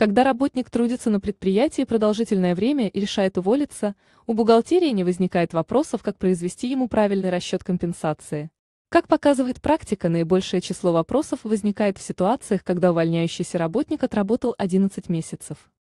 Когда работник трудится на предприятии продолжительное время и решает уволиться, у бухгалтерии не возникает вопросов, как произвести ему правильный расчет компенсации. Как показывает практика, наибольшее число вопросов возникает в ситуациях, когда увольняющийся работник отработал 11 месяцев.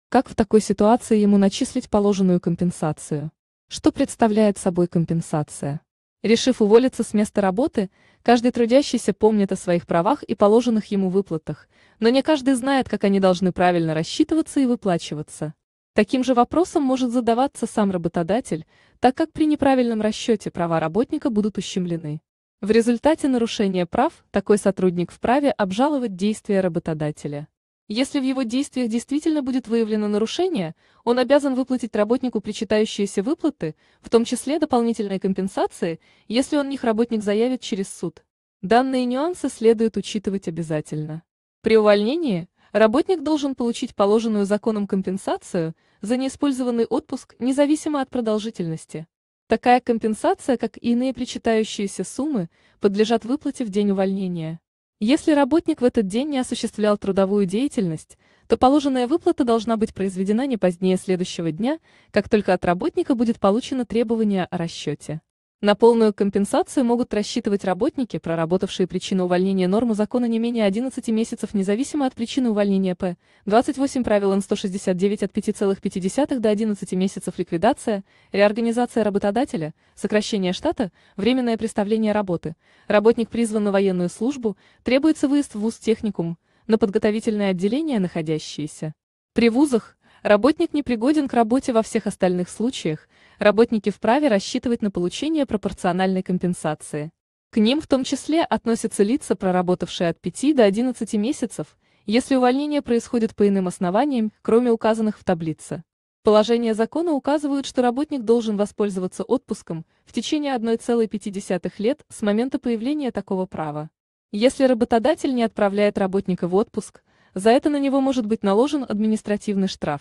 Как в такой ситуации ему начислить положенную компенсацию? Что представляет собой компенсация? Решив уволиться с места работы, каждый трудящийся помнит о своих правах и положенных ему выплатах, но не каждый знает, как они должны правильно рассчитываться и выплачиваться. Таким же вопросом может задаваться сам работодатель, так как при неправильном расчете права работника будут ущемлены. В результате нарушения прав такой сотрудник вправе обжаловать действия работодателя. Если в его действиях действительно будет выявлено нарушение, он обязан выплатить работнику причитающиеся выплаты, в том числе дополнительные компенсации, если он них работник заявит через суд. Данные нюансы следует учитывать обязательно. При увольнении работник должен получить положенную законом компенсацию за неиспользованный отпуск независимо от продолжительности. Такая компенсация, как и иные причитающиеся суммы, подлежат выплате в день увольнения. Если работник в этот день не осуществлял трудовую деятельность, то положенная выплата должна быть произведена не позднее следующего дня, как только от работника будет получено требование о расчете. На полную компенсацию могут рассчитывать работники, проработавшие причину увольнения норму закона не менее 11 месяцев независимо от причины увольнения П. 28 правил Н169 от 5,5 до 11 месяцев ликвидация, реорганизация работодателя, сокращение штата, временное представление работы. Работник призван на военную службу, требуется выезд в ВУЗ-техникум, на подготовительное отделение находящееся При вузах, Работник непригоден к работе во всех остальных случаях, работники вправе рассчитывать на получение пропорциональной компенсации. К ним в том числе относятся лица, проработавшие от 5 до 11 месяцев, если увольнение происходит по иным основаниям, кроме указанных в таблице. Положения закона указывают, что работник должен воспользоваться отпуском в течение 1,5 лет с момента появления такого права. Если работодатель не отправляет работника в отпуск, за это на него может быть наложен административный штраф.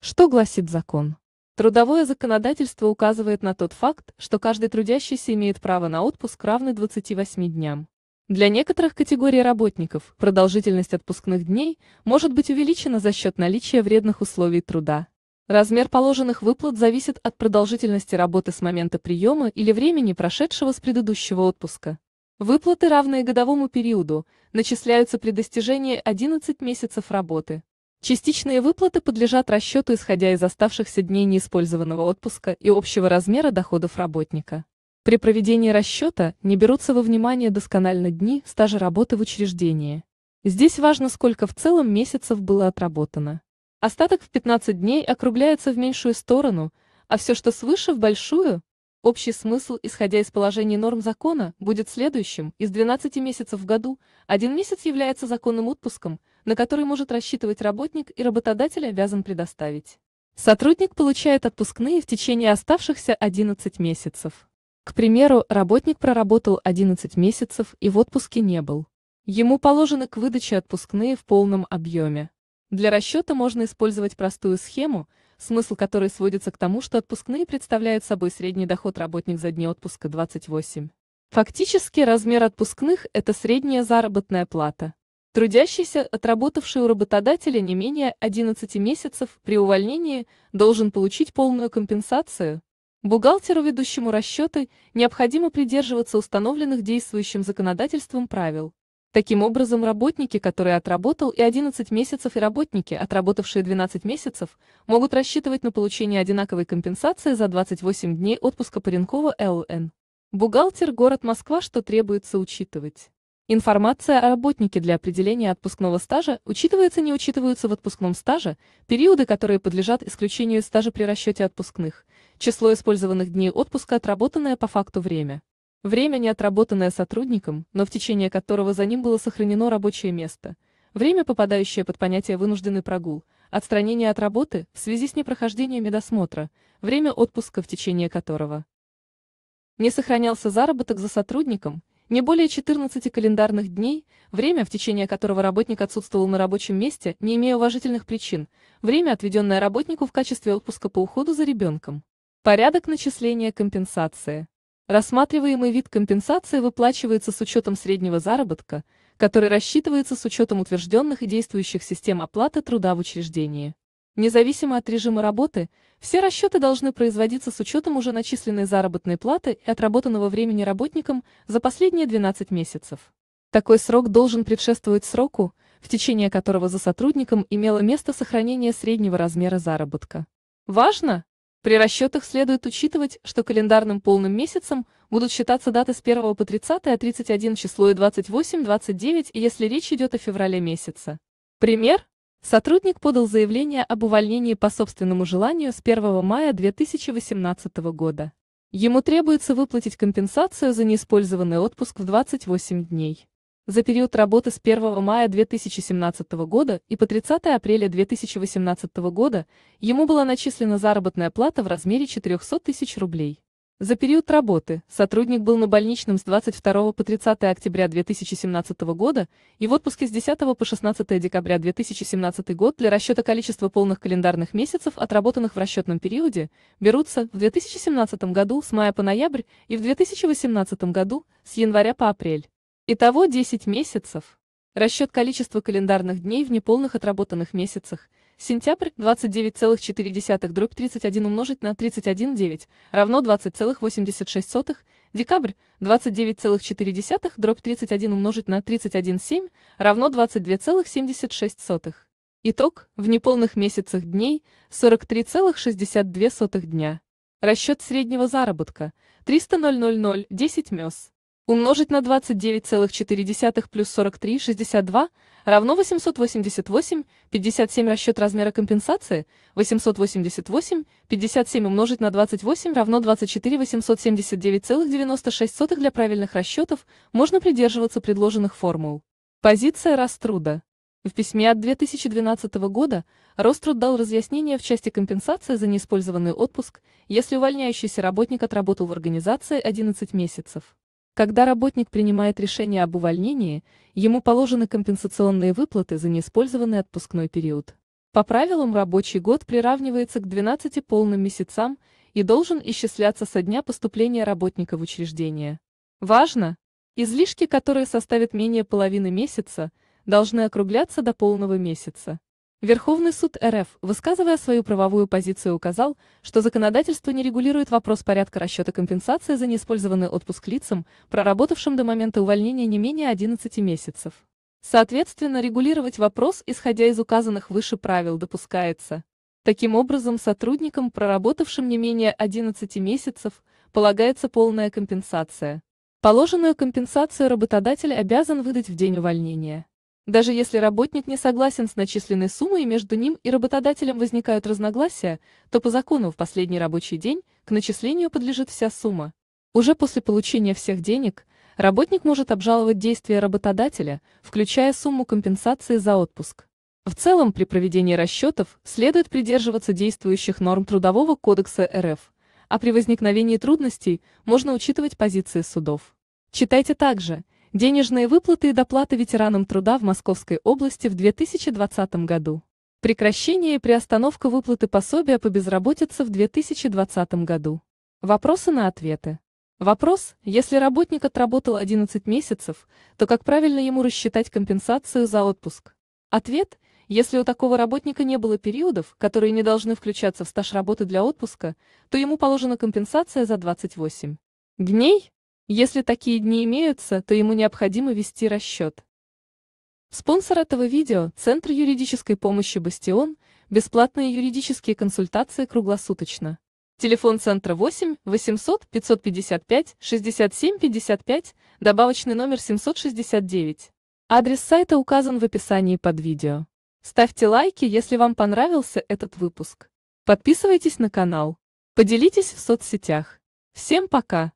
Что гласит закон? Трудовое законодательство указывает на тот факт, что каждый трудящийся имеет право на отпуск, равный 28 дням. Для некоторых категорий работников продолжительность отпускных дней может быть увеличена за счет наличия вредных условий труда. Размер положенных выплат зависит от продолжительности работы с момента приема или времени, прошедшего с предыдущего отпуска. Выплаты, равные годовому периоду, начисляются при достижении 11 месяцев работы. Частичные выплаты подлежат расчету, исходя из оставшихся дней неиспользованного отпуска и общего размера доходов работника. При проведении расчета не берутся во внимание досконально дни стажа работы в учреждении. Здесь важно, сколько в целом месяцев было отработано. Остаток в 15 дней округляется в меньшую сторону, а все, что свыше, в большую, Общий смысл, исходя из положений норм закона, будет следующим. Из 12 месяцев в году один месяц является законным отпуском, на который может рассчитывать работник и работодатель обязан предоставить. Сотрудник получает отпускные в течение оставшихся 11 месяцев. К примеру, работник проработал 11 месяцев и в отпуске не был. Ему положены к выдаче отпускные в полном объеме. Для расчета можно использовать простую схему – смысл которой сводится к тому, что отпускные представляют собой средний доход работник за дни отпуска 28. Фактически размер отпускных – это средняя заработная плата. Трудящийся, отработавший у работодателя не менее 11 месяцев при увольнении, должен получить полную компенсацию. Бухгалтеру, ведущему расчеты, необходимо придерживаться установленных действующим законодательством правил. Таким образом, работники, которые отработал и 11 месяцев, и работники, отработавшие 12 месяцев, могут рассчитывать на получение одинаковой компенсации за 28 дней отпуска Паренкова ЛН. Бухгалтер город Москва, что требуется учитывать. Информация о работнике для определения отпускного стажа учитывается не учитываются в отпускном стаже, периоды, которые подлежат исключению стажа при расчете отпускных, число использованных дней отпуска, отработанное по факту время. Время, не отработанное сотрудником, но в течение которого за ним было сохранено рабочее место. Время, попадающее под понятие «вынужденный прогул», отстранение от работы в связи с непрохождением медосмотра, время отпуска, в течение которого не сохранялся заработок за сотрудником, не более 14 календарных дней, время, в течение которого работник отсутствовал на рабочем месте, не имея уважительных причин, время, отведенное работнику в качестве отпуска по уходу за ребенком. Порядок начисления компенсации. Рассматриваемый вид компенсации выплачивается с учетом среднего заработка, который рассчитывается с учетом утвержденных и действующих систем оплаты труда в учреждении. Независимо от режима работы, все расчеты должны производиться с учетом уже начисленной заработной платы и отработанного времени работником за последние 12 месяцев. Такой срок должен предшествовать сроку, в течение которого за сотрудником имело место сохранение среднего размера заработка. Важно, при расчетах следует учитывать, что календарным полным месяцем будут считаться даты с 1 по 30, а 31 число и 28, 29, если речь идет о феврале месяце. Пример. Сотрудник подал заявление об увольнении по собственному желанию с 1 мая 2018 года. Ему требуется выплатить компенсацию за неиспользованный отпуск в 28 дней. За период работы с 1 мая 2017 года и по 30 апреля 2018 года ему была начислена заработная плата в размере 400 тысяч рублей. За период работы сотрудник был на больничном с 22 по 30 октября 2017 года и в отпуске с 10 по 16 декабря 2017 год для расчета количества полных календарных месяцев, отработанных в расчетном периоде, берутся в 2017 году с мая по ноябрь и в 2018 году с января по апрель. Итого 10 месяцев. Расчет количества календарных дней в неполных отработанных месяцах. Сентябрь 29,4 дробь 31 умножить на 31,9 равно 20,86. Декабрь 29,4 дробь 31 умножить на 31,7 равно 22,76. Итог в неполных месяцах дней 43,62 дня. Расчет среднего заработка 300 000 10 мёс умножить на 29,4 плюс 43, равно 888,57 расчет размера компенсации, 888,57 умножить на 28 равно 24 879,96 для правильных расчетов, можно придерживаться предложенных формул. Позиция Роструда. В письме от 2012 года Роструд дал разъяснение в части компенсации за неиспользованный отпуск, если увольняющийся работник отработал в организации 11 месяцев. Когда работник принимает решение об увольнении, ему положены компенсационные выплаты за неиспользованный отпускной период. По правилам рабочий год приравнивается к 12 полным месяцам и должен исчисляться со дня поступления работника в учреждение. Важно! Излишки, которые составят менее половины месяца, должны округляться до полного месяца. Верховный суд РФ, высказывая свою правовую позицию, указал, что законодательство не регулирует вопрос порядка расчета компенсации за неиспользованный отпуск лицам, проработавшим до момента увольнения не менее 11 месяцев. Соответственно, регулировать вопрос, исходя из указанных выше правил, допускается. Таким образом, сотрудникам, проработавшим не менее 11 месяцев, полагается полная компенсация. Положенную компенсацию работодатель обязан выдать в день увольнения. Даже если работник не согласен с начисленной суммой и между ним и работодателем возникают разногласия, то по закону в последний рабочий день к начислению подлежит вся сумма. Уже после получения всех денег работник может обжаловать действия работодателя, включая сумму компенсации за отпуск. В целом при проведении расчетов следует придерживаться действующих норм Трудового кодекса РФ, а при возникновении трудностей можно учитывать позиции судов. Читайте также – Денежные выплаты и доплаты ветеранам труда в Московской области в 2020 году. Прекращение и приостановка выплаты пособия по безработице в 2020 году. Вопросы на ответы. Вопрос, если работник отработал 11 месяцев, то как правильно ему рассчитать компенсацию за отпуск? Ответ, если у такого работника не было периодов, которые не должны включаться в стаж работы для отпуска, то ему положена компенсация за 28 дней если такие дни имеются, то ему необходимо вести расчет. Спонсор этого видео – Центр юридической помощи «Бастион», бесплатные юридические консультации круглосуточно. Телефон центра 8 800 555 67 55, добавочный номер 769. Адрес сайта указан в описании под видео. Ставьте лайки, если вам понравился этот выпуск. Подписывайтесь на канал. Поделитесь в соцсетях. Всем пока!